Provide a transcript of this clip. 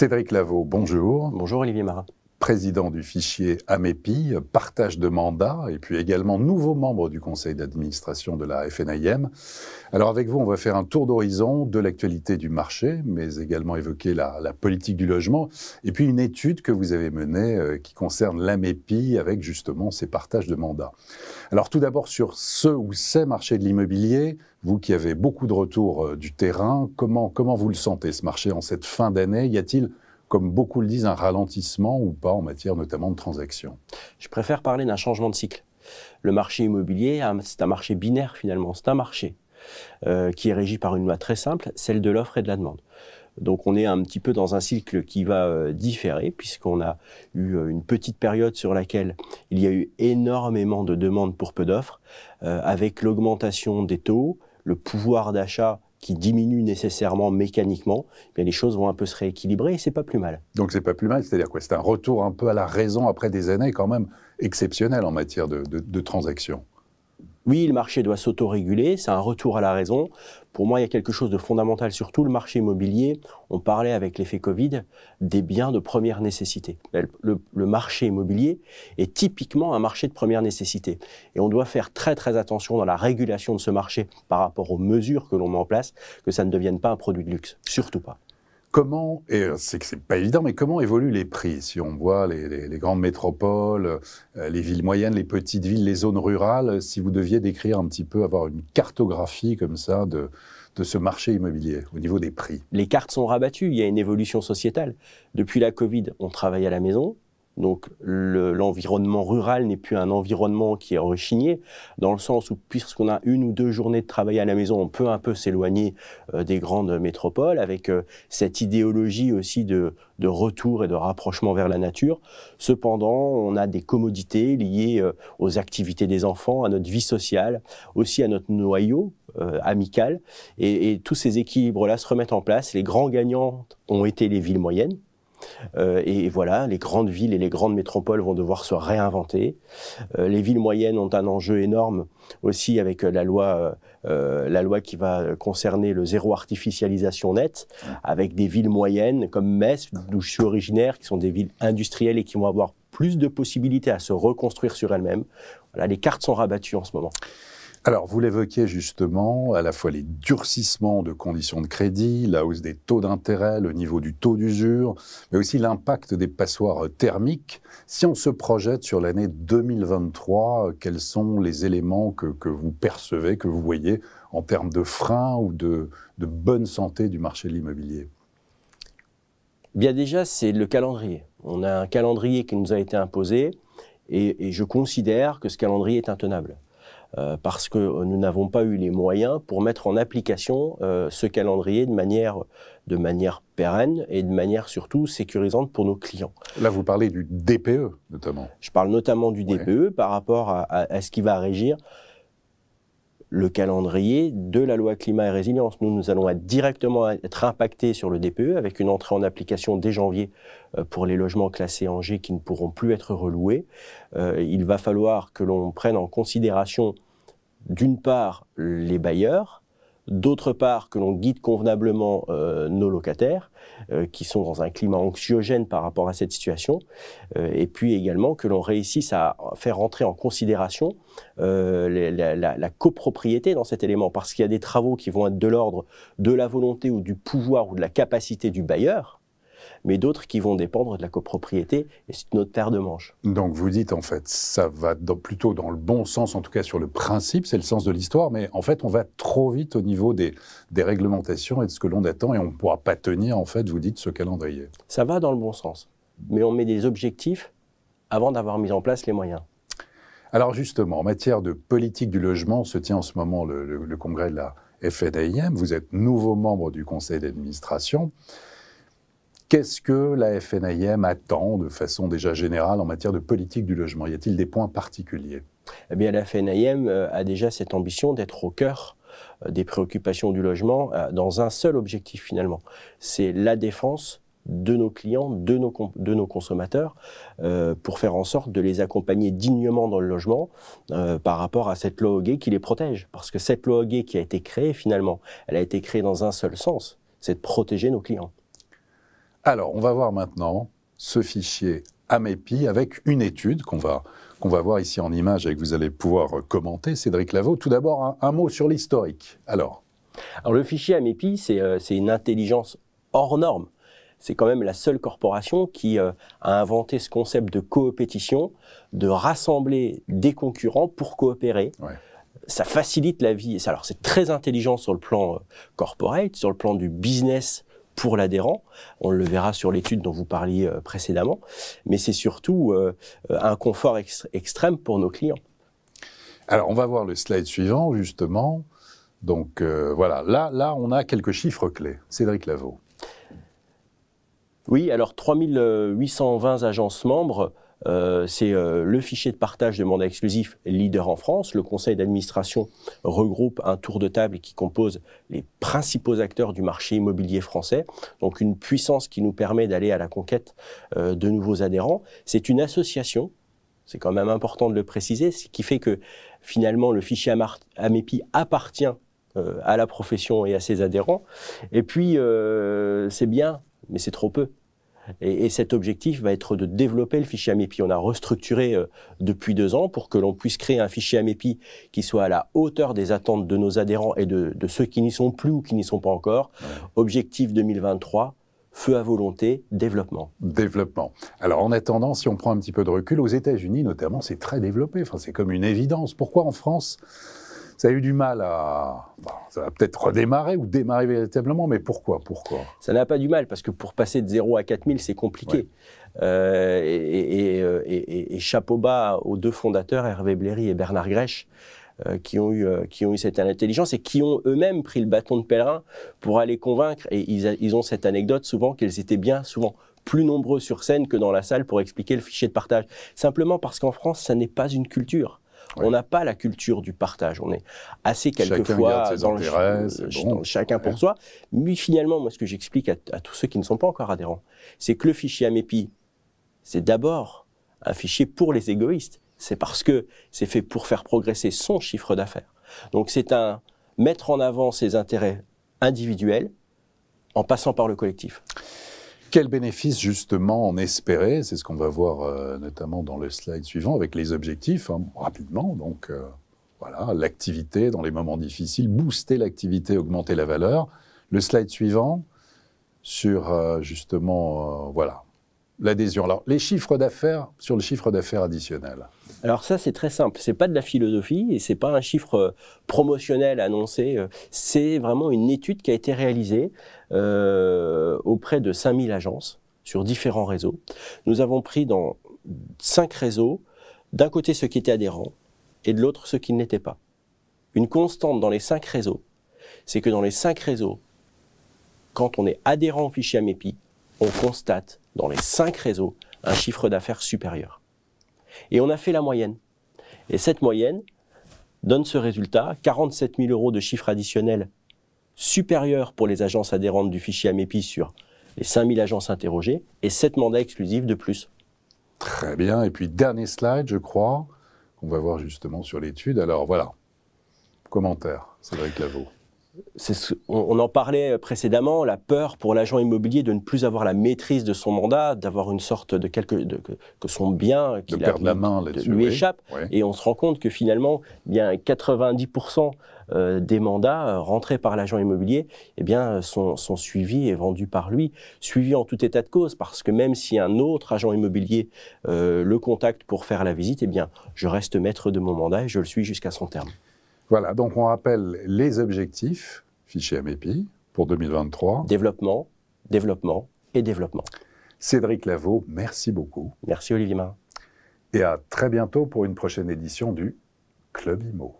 Cédric Laveau, bonjour. Bonjour Olivier Marat président du fichier AMEPI, partage de mandat, et puis également nouveau membre du conseil d'administration de la FNIM. Alors avec vous, on va faire un tour d'horizon de l'actualité du marché, mais également évoquer la, politique du logement, et puis une étude que vous avez menée euh, qui concerne l'AMEPI avec justement ces partages de mandats. Alors tout d'abord sur ce ou ces marchés de l'immobilier, vous qui avez beaucoup de retours euh, du terrain, comment, comment vous le sentez ce marché en cette fin d'année Y a-t-il comme beaucoup le disent, un ralentissement ou pas en matière notamment de transactions Je préfère parler d'un changement de cycle. Le marché immobilier, hein, c'est un marché binaire finalement, c'est un marché euh, qui est régi par une loi très simple, celle de l'offre et de la demande. Donc on est un petit peu dans un cycle qui va euh, différer puisqu'on a eu euh, une petite période sur laquelle il y a eu énormément de demandes pour peu d'offres avec l'augmentation des taux, le pouvoir d'achat qui diminue nécessairement mécaniquement, bien les choses vont un peu se rééquilibrer et c'est pas plus mal. Donc c'est pas plus mal, c'est-à-dire quoi C'est un retour un peu à la raison après des années quand même exceptionnelles en matière de transactions. Oui, le marché doit s'autoréguler, c'est un retour à la raison. Pour moi, il y a quelque chose de fondamental, surtout le marché immobilier. On parlait avec l'effet Covid des biens de première nécessité. Le, le, marché immobilier est typiquement un marché de première nécessité. Et on doit faire très très attention dans la régulation de ce marché par rapport aux mesures que l'on met en place, que ça ne devienne pas un produit de luxe. Surtout pas. Comment, et euh, c'est pas évident, mais comment évoluent les prix Si on voit les, grandes métropoles, euh, les villes moyennes, les petites villes, les zones rurales, si vous deviez décrire un petit peu, avoir une cartographie comme ça de, de ce marché immobilier au niveau des prix Les cartes sont rabattues, il y a une évolution sociétale. Depuis la Covid, on travaille à la maison, donc l'environnement rural n'est plus un environnement qui est rechigné, dans le sens où puisqu'on a une ou deux journées de travail à la maison, on peut un peu s'éloigner euh, des grandes métropoles avec euh, cette idéologie aussi de, retour et de rapprochement vers la nature. Cependant, on a des commodités liées euh, aux activités des enfants, à notre vie sociale, aussi à notre noyau amical, et, et tous ces équilibres-là se remettent en place. Les grands gagnants ont été les villes moyennes euh, et, voilà, les grandes villes et les grandes métropoles vont devoir se réinventer. Euh, les villes moyennes ont un enjeu énorme aussi avec euh, la loi, la loi qui va concerner le zéro artificialisation net, avec des villes moyennes comme Metz, d'où je suis originaire, qui sont des villes industrielles et qui vont avoir plus de possibilités à se reconstruire sur elles-mêmes. Voilà, les cartes sont rabattues en ce moment. Alors, vous l'évoquiez justement, à la fois les durcissements de conditions de crédit, la hausse des taux d'intérêt, le niveau du taux d'usure, mais aussi l'impact des passoires thermiques. Si on se projette sur l'année 2023, quels sont les éléments que, vous percevez, que vous voyez en termes de freins ou de, bonne santé du marché de l'immobilier Bien déjà, c'est le calendrier. On a un calendrier qui nous a été imposé et je considère que ce calendrier est intenable. Euh, parce que nous n'avons pas eu les moyens pour mettre en application euh, ce calendrier de manière, de manière pérenne et de manière surtout sécurisante pour nos clients. Là, vous parlez du DPE notamment. Je parle notamment du DPE par rapport à, ce qui va régir le calendrier de la loi climat et résilience. Nous, nous allons directement être impactés sur le DPE avec une entrée en application dès janvier euh, pour les logements classés en G qui ne pourront plus être reloués. Euh, il va falloir que l'on prenne en considération d'une part les bailleurs D'autre part, que l'on guide convenablement euh, nos locataires, euh, qui sont dans un climat anxiogène par rapport à cette situation. Euh, et puis également que l'on réussisse à faire rentrer en considération la, la, copropriété dans cet élément, parce qu'il y a des travaux qui vont être de l'ordre de la volonté ou du pouvoir ou de la capacité du bailleur mais d'autres qui vont dépendre de la copropriété, et c'est notre terre de manche. Donc vous dites en fait, ça va plutôt dans le bon sens, en tout cas sur le principe, c'est le sens de l'histoire, mais en fait on va trop vite au niveau des, réglementations et de ce que l'on attend, et on ne pourra pas tenir en fait, vous dites, ce calendrier. Ça va dans le bon sens, mais on met des objectifs avant d'avoir mis en place les moyens. Alors justement, en matière de politique du logement, se tient en ce moment le, congrès de la FNAIM. Vous êtes nouveau membre du conseil d'administration. Qu'est-ce que la FNIM attend de façon déjà générale en matière de politique du logement Y a-t-il des points particuliers Eh bien, la FNIM euh, a déjà cette ambition d'être au cœur euh, des préoccupations du logement euh, dans un seul objectif finalement, c'est la défense de nos clients, de nos, consommateurs, pour faire en sorte de les accompagner dignement dans le logement par rapport à cette loi Hoguet qui les protège. Parce que cette loi Hoguet qui a été créée finalement, elle a été créée dans un seul sens, c'est de protéger nos clients. Alors, on va voir maintenant ce fichier AMEPI avec une étude qu'on va, voir ici en image et que vous allez pouvoir commenter, Cédric Lavaux. Tout d'abord, un, mot sur l'historique. Alors. Alors, le fichier AMEPI, euh, c'est une intelligence hors norme. C'est quand même la seule corporation qui euh, a inventé ce concept de coopétition, de rassembler des concurrents pour coopérer. ça facilite la vie. Alors c'est très intelligent sur le plan euh, corporate, sur le plan du business pour l'adhérent. On le verra sur l'étude dont vous parliez euh, précédemment. Mais c'est surtout euh, euh, un confort extrême pour nos clients. Alors, on va voir le slide suivant, justement. Donc, voilà. Là, là, on a quelques chiffres clés. Cédric Laveau. Oui, alors 3820 agences membres. Euh, c'est euh, le fichier de partage de mandat exclusif leader en France. Le conseil d'administration regroupe un tour de table qui compose les principaux acteurs du marché immobilier français. Donc une puissance qui nous permet d'aller à la conquête euh, de nouveaux adhérents. C'est une association. C'est quand même important de le préciser, ce qui fait que finalement le fichier AMEPI appartient à la profession et à ses adhérents. Et puis c'est bien, mais c'est trop peu et, cet objectif va être de développer le fichier AMEPI. On a restructuré euh, depuis deux ans pour que l'on puisse créer un fichier AMEPI qui soit à la hauteur des attentes de nos adhérents et de, ceux qui n'y sont plus ou qui n'y sont pas encore. Objectif 2023, feu à volonté, développement. Développement. Alors en attendant, si on prend un petit peu de recul, aux États-Unis notamment, c'est très développé. Enfin, c'est comme une évidence. Pourquoi en France ça a eu du mal à. ça va peut-être redémarrer ou démarrer véritablement, mais pourquoi, pourquoi Ça n'a pas du mal, parce que pour passer de 0 à 4000, c'est compliqué. Euh, euh, et, chapeau bas aux deux fondateurs, Hervé Bléry et Bernard Grèche, euh, qui, ont eu, qui ont eu cette intelligence et qui ont eux-mêmes pris le bâton de pèlerin pour aller convaincre. Et ils, ils ont cette anecdote souvent qu'ils étaient bien souvent plus nombreux sur scène que dans la salle pour expliquer le fichier de partage. Simplement parce qu'en France, ça n'est pas une culture. On n'a pas la culture du partage. On est assez quelquefois dans chacun pour soi. Mais finalement, moi, ce que j'explique à, tous ceux qui ne sont pas encore adhérents, c'est que le fichier Amepi, c'est d'abord un fichier pour les égoïstes. C'est parce que c'est fait pour faire progresser son chiffre d'affaires. Donc c'est un mettre en avant ses intérêts individuels en passant par le collectif. Quels bénéfices justement en espérer C'est ce qu'on va voir euh, notamment dans le slide suivant avec les objectifs, hein, rapidement. Donc euh, voilà, l'activité dans les moments difficiles, booster l'activité, augmenter la valeur. Le slide suivant sur euh, justement, voilà, l'adhésion. Alors, les chiffres d'affaires sur le chiffre d'affaires additionnel. Alors ça, c'est très simple. Ce n'est pas de la philosophie et ce n'est pas un chiffre euh, promotionnel annoncé. Euh, c'est vraiment une étude qui a été réalisée euh, auprès de 5000 agences sur différents réseaux. Nous avons pris dans cinq réseaux, d'un côté ceux qui étaient adhérents et de l'autre ceux qui ne l'étaient pas. Une constante dans les cinq réseaux, c'est que dans les cinq réseaux, quand on est adhérent au fichier AMEPI, on constate dans les cinq réseaux un chiffre d'affaires supérieur. Et on a fait la moyenne. Et cette moyenne donne ce résultat, 47 000 euros de chiffre additionnel supérieur pour les agences adhérentes du fichier AMEPI sur les 5 000 agences interrogées et 7 mandats exclusifs de plus. Très bien. Et puis, dernier slide, je crois, qu'on va voir justement sur l'étude. Alors voilà, commentaire, Cédric Lavaux on, en parlait précédemment, la peur pour l'agent immobilier de ne plus avoir la maîtrise de son mandat, d'avoir une sorte de quelque que, son bien qui la main lui échappe, et on se rend compte que finalement, eh bien 90% euh, des mandats euh, rentrés par l'agent immobilier, eh bien euh, sont, suivis et vendus par lui, suivis en tout état de cause, parce que même si un autre agent immobilier le contacte pour faire la visite, eh bien je reste maître de mon mandat et je le suis jusqu'à son terme. Voilà, donc on rappelle les objectifs, fichier MEPI, pour 2023. Développement, développement et développement. Cédric Laveau, merci beaucoup. Merci Olivier Marin. Et à très bientôt pour une prochaine édition du Club IMO.